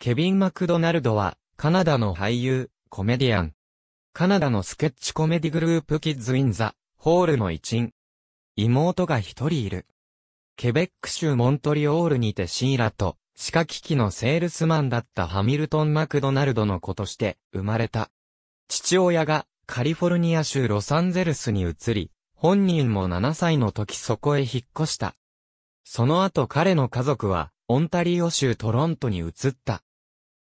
ケビン・マクドナルドは、カナダの俳優、コメディアン。カナダのスケッチコメディグループキッズ・イン・ザ・ホールの一員。妹が一人いる。ケベック州モントリオールにてシーラと、歯科機器のセールスマンだったハミルトン・マクドナルドの子として生まれた。父親がカリフォルニア州ロサンゼルスに移り、本人も7歳の時そこへ引っ越した。その後彼の家族はオンタリオ州トロントに移った。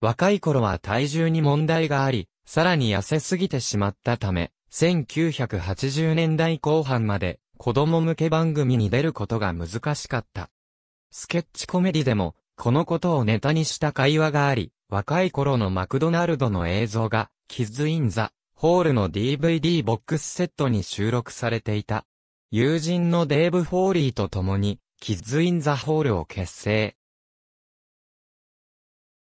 若い頃は体重に問題があり、さらに痩せすぎてしまったため、1980年代後半まで子供向け番組に出ることが難しかった。スケッチコメディでも、このことをネタにした会話があり、若い頃のマクドナルドの映像が、キッズ・イン・ザ・ホールの DVD ボックスセットに収録されていた。友人のデーブ・フォーリーと共に、キッズ・イン・ザ・ホールを結成。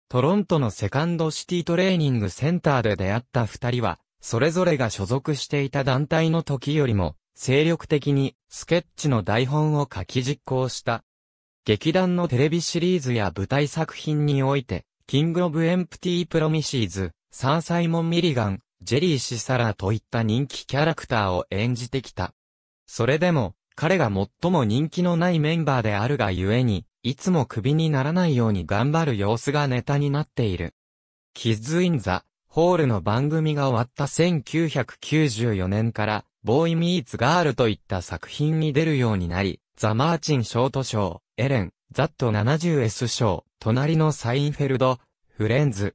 トロントのセカンドシティトレーニングセンターで出会った二人は、それぞれが所属していた団体の時よりも、精力的にスケッチの台本を書き実行した。劇団のテレビシリーズや舞台作品において、キング・オブ・エンプティプロミシーズ、サン・サイモン・ミリガン、ジェリー・シサラといった人気キャラクターを演じてきた。それでも、彼が最も人気のないメンバーであるがゆえに、いつも首にならないように頑張る様子がネタになっている。キッズ・イン・ザ・ホールの番組が終わった1994年から、ボーイ・ミーツ・ガールといった作品に出るようになり、ザ・マーチン・ショート賞、エレン、ザット 70S 賞、隣のサインフェルド、フレンズ、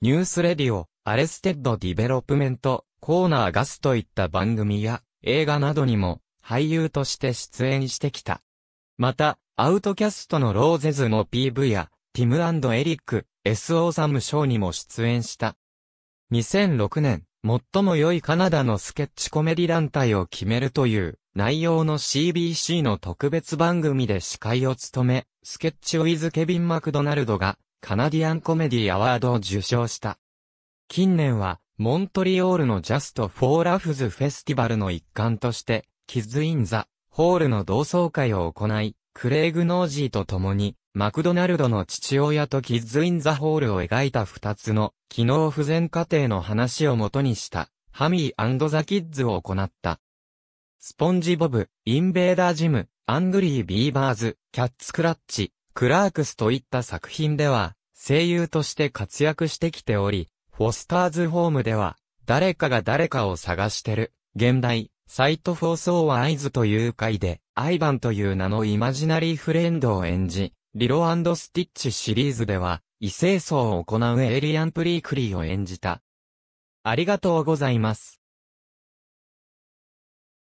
ニュースレディオ、アレステッド・ディベロップメント、コーナー・ガスといった番組や映画などにも俳優として出演してきた。また、アウトキャストのローゼズの PV や、ティムエリック、S.O. サムショーにも出演した。2006年、最も良いカナダのスケッチコメディ団体を決めるという内容の CBC の特別番組で司会を務め、スケッチウィズ・ケビン・マクドナルドがカナディアンコメディアワードを受賞した。近年は、モントリオールのジャスト・フォー・ラフズ・フェスティバルの一環として、キズ・イン・ザ・ホールの同窓会を行い、クレイグ・ノージーと共に、マクドナルドの父親とキッズ・イン・ザ・ホールを描いた二つの、機能不全家庭の話をもとにした、ハミーザ・キッズを行った。スポンジボブ、インベーダージム、アングリー・ビーバーズ、キャッツ・クラッチ、クラークスといった作品では、声優として活躍してきており、フォスターズホームでは、誰かが誰かを探してる、現代、サイト・放送はアイズという回で、アイバンという名のイマジナリーフレンドを演じ、リロスティッチシリーズでは、異性層を行うエイリアン・プリークリーを演じた。ありがとうございます。